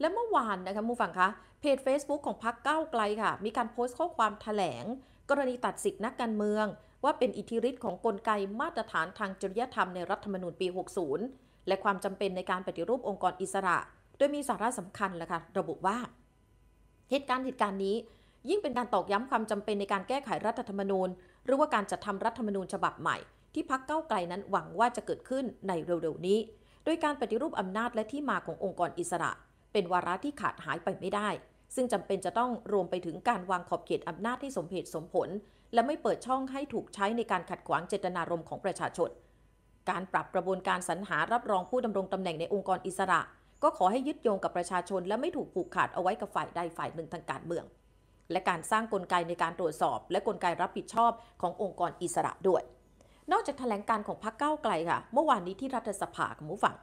และเมื่อวานนะคะมูฟังคะเพจ Facebook ของพักเก้าไกลค่ะ มีการโพสต์ข้อความถแถลง กรณีตัดสิทธินักการเมือง ว่าเป็นอิทธิฤทธิ์ของกลไกมาตรฐานทางจริยธรรมในรัฐธรรมนูญปี 60 และความจำเป็นในการปฏิรูปองค์กรอิสระ โดยมีสาระสำคัญและค่ะระบุว่า เหตุการณ์เหตุการณ์นี้ ยิ่งเป็นการตอกย้ำความจำเป็นในการแก้ไขรัฐธรรมนูญ หรือว่าการจัดทำรัฐธรรมนูญฉบับใหม่ที่พักเก้าไกลนั้นหวังว่าจะเกิดขึ้นในเร็วๆนี้โดยการปฏิรูปอำนาจและที่มาขององค์กรอิสระเป็นวาระที่ขาดหายไปไม่ได้ ซึ่งจำเป็นจะต้องรวมไปถึงการวางขอบเขตอำนาจที่สมเหตุสมผล และไม่เปิดช่องให้ถูกใช้ในการขัดขวางเจตนารมณ์ของประชาชน การปรับกระบวนการสรรหารับรองผู้ดำรงตำแหน่งในองค์กรอิสระ ก็ขอให้ยึดโยงกับประชาชนและไม่ถูกผูกขาดเอาไว้กับฝ่ายใดฝ่ายหนึ่งทางการเมือง และการสร้างกลไกในการตรวจสอบ และกลไกรับผิดชอบขององค์กรอิสระด้วย นอกจากถแถลงการของพรรคเก้าไกลค่ะเมื่อวานนี้ที่รัฐสภาคุณผู้ฟัง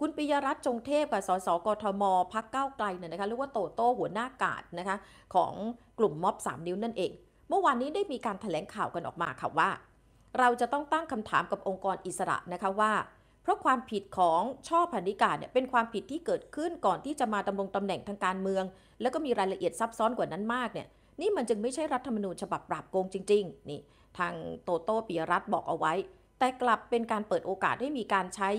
คุณปิยรัตน์จงเทพกับสสกทมพักเก้าไกลเนี่ยนะคะหรือว่าโตโต้หัวหน้ากาดนะคะของกลุ่มม็อบ 3 นิ้วนั่นเอง เมื่อวานนี้ได้มีการถแถลงข่าวกันออกมาค่ะว่า เราจะต้องตั้งคำถามกับองค์กรอิสระนะคะว่า เพราะความผิดของช่อพันธิกาเนี่ยเป็นความผิดที่เกิดขึ้นก่อนที่จะมาดารงตำแหน่งทางการเมือง แล้วก็มีรายละเอียดซับซ้อนกว่านั้นมากเนี่ยนี่มันจึงไม่ใช่รัฐธรรมนูญฉบับปราบโกงจริงๆนี่ทางโตโต้ปิยรัตน์บอกเอาไว้ แต่กลับเป็นการเปิดโอกาสให้มีการใช้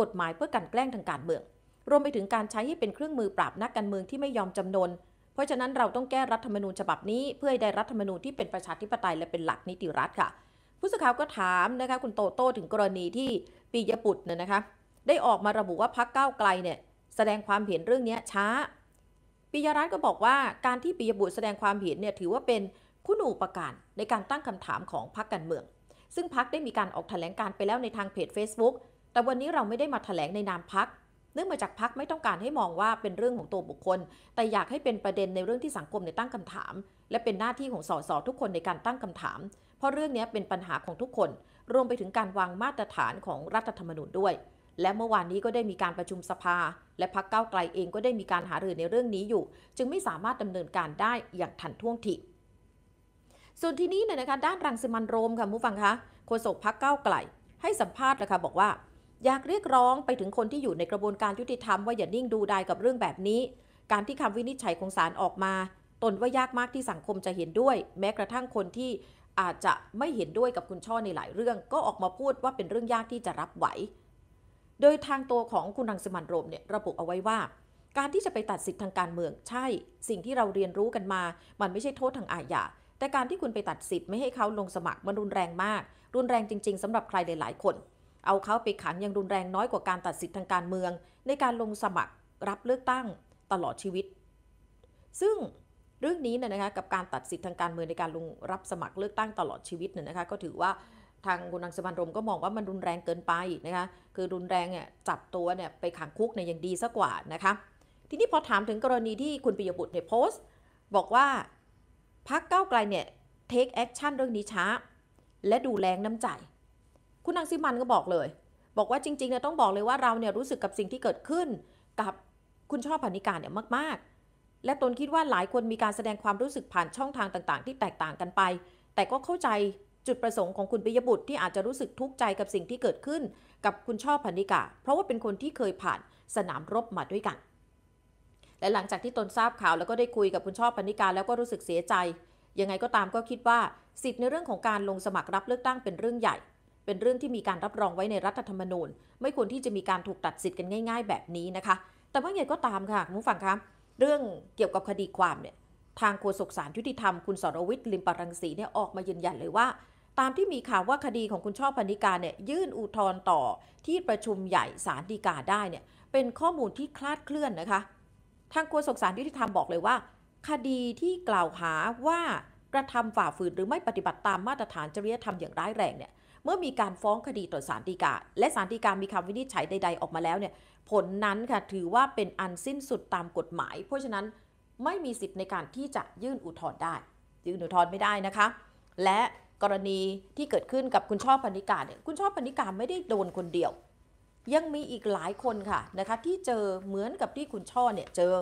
กฎหมายเพื่อกันแกล้งทางการเมือง รวมไปถึงการใช้ให้เป็นเครื่องมือปราบนักการเมืองที่ไม่ยอมจำนน เพราะฉะนั้นเราต้องแก้รัฐธรรมนูญฉบับนี้เพื่อให้ได้รัฐธรรมนูญที่เป็นประชาธิปไตยและเป็นหลักนิติรัฐค่ะ ผู้สื่อข่าวก็ถามนะคะคุณโตโต้ถึงกรณีที่ปียบุตรเนี่ยนะคะได้ออกมาระบุว่าพักก้าวไกลเนี่ยแสดงความเห็นเรื่องนี้ช้าปิยรัตน์ก็บอกว่าการที่ปิยบุตรแสดงความเห็นเนี่ยถือว่าเป็นคุณูปการในการตั้งคำถามของพรรคการเมือง ซึ่งพรรคได้มีการออกแถลงการไปแล้วในทางเพจ Facebook แต่วันนี้เราไม่ได้มาถแถลงในนามพัก เนื่องมาจากพักไม่ต้องการให้มองว่าเป็นเรื่องของตัวบุคคล แต่อยากให้เป็นประเด็นในเรื่องที่สังคมในตั้งคำถาม และเป็นหน้าที่ของสสทุกคนในการตั้งคำถาม เพราะเรื่องนี้เป็นปัญหาของทุกคน รวมไปถึงการวางมาตรฐานของรัฐธรรมนูญด้วย และเมื่อวานนี้ก็ได้มีการประชุมสภา และพักเก้าไกลเองก็ได้มีการหารือในเรื่องนี้อยู่ จึงไม่สามารถดำเนินการได้อย่างทันท่วงที ส่วนที่นี้เนี่ยนะคะด้านรังสิมันโรมค่ะมูฟังคะ โฆษกพักเก้าไกล ให้สัมภาษณ์นะคะบอกว่าอยากเรียกร้องไปถึงคนที่อยู่ในกระบวนการยุติธรรมว่าอย่านิ่งดูดายกับเรื่องแบบนี้ การที่คำวินิจฉัยของศาลออกมา ตนว่ายากมากที่สังคมจะเห็นด้วย แม้กระทั่งคนที่อาจจะไม่เห็นด้วยกับคุณช่อในหลายเรื่องก็ออกมาพูดว่าเป็นเรื่องยากที่จะรับไหว โดยทางตัวของคุณรังสมันโรมเนี่ย ระบุเอาไว้ว่า การที่จะไปตัดสิทธิ์ทางการเมืองใช่ สิ่งที่เราเรียนรู้กันมามันไม่ใช่โทษทางอาญาแต่การที่คุณไปตัดสิทธิ์ไม่ให้เขาลงสมัครมันรุนแรงมาก รุนแรงจริงๆ สำหรับใครหลายๆคนเอาเขาไปขังยังรุนแรงน้อยกว่าการตัดสิทธิทางการเมืองในการลงสมัครรับเลือกตั้งตลอดชีวิต ซึ่งเรื่องนี้เนี่ยนะคะกับการตัดสิทธิทางการเมือง ในการลงรับสมัครเลือกตั้งตลอดชีวิตเนี่ยนะคะก็ถือว่าทางคุณนังสมันรมก็มองว่ามันรุนแรงเกินไปนะคะคือรุนแรงเนี่ยจับตัวเนี่ยไปขังคุกเนี่ยยังดีซะกว่านะคะทีนี้พอถามถึงกรณีที่คุณปิยบุตรเนี่ยโพสต์ บอกว่าพักเก้าไกลเนี่ยเทคแอคชั่นเรื่องนี้ช้าและดูแรงน้ำใจคุณนางซิมันก็บอกเลย บอกว่าจริงๆเนี่ยต้องบอกเลยว่าเราเนี่ยรู้สึกกับสิ่งที่เกิดขึ้น กับคุณชอบผานิการเนี่ยมากๆ และตนคิดว่าหลายคนมีการแสดงความรู้สึกผ่านช่องทางต่างๆ ที่แตกต่างกันไป แต่ก็เข้าใจจุดประสงค์ของคุณปิยบุตรที่อาจจะรู้สึกทุกข์ใจกับสิ่งที่เกิดขึ้นกับคุณชอบพนิกาเพราะว่าเป็นคนที่เคยผ่านสนามรบมาด้วยกัน และหลังจากที่ตนทราบข่าวแล้วก็ได้คุยกับคุณชอบพนิกาแล้วก็รู้สึกเสียใจ ยังไงก็ตามก็คิดว่าสิทธิ์ในเรื่องของการลงสมัครรับเลือกตั้งเป็นเรื่องใหญ่เป็นเรื่องที่มีการรับรองไว้ในรัฐธรรมนูญไม่ควรที่จะมีการถูกตัดสิทธิ์กันง่ายๆแบบนี้นะคะ แต่ว่าไงก็ตามค่ะคุณผู้ฟังคะเรื่องเกี่ยวกับคดีความเนี่ย ทางโฆษกสารยุติธรรมคุณสรวิทย์ลิมปรังสีเนี่ยออกมายืนยันเลยว่า ตามที่มีข่าวว่าคดีของคุณชอบพนิการเนี่ยยื่นอุทธรณ์ต่อที่ประชุมใหญ่สารดีกาได้เนี่ย เป็นข้อมูลที่คลาดเคลื่อนนะคะ ทางโฆษกสารยุติธรรมบอกเลยว่า คดีที่กล่าวหาว่ากระทำฝ่าฝืนหรือไม่ปฏิบัติตามมาตรฐานจริยธรรมอย่างร้ายแรงเนี่ยเมื่อมีการฟ้องคดีต่อศาลฎีกาและศาลฎีกามีคำวินิจฉัยใด ๆออกมาแล้วเนี่ยผลนั้นค่ะถือว่าเป็นอันสิ้นสุดตามกฎหมายเพราะฉะนั้นไม่มีสิทธิ์ในการที่จะยื่นอุทธรณ์ได้ ยื่นอุทธรณ์ไม่ได้นะคะ และกรณีที่เกิดขึ้นกับคุณชอบพนิกาเนี่ยคุณชอบพนิกาไม่ได้โดนคนเดียว ยังมีอีกหลายคนค่ะนะคะที่เจอเหมือนกับที่คุณช่อเนี่ยเจอ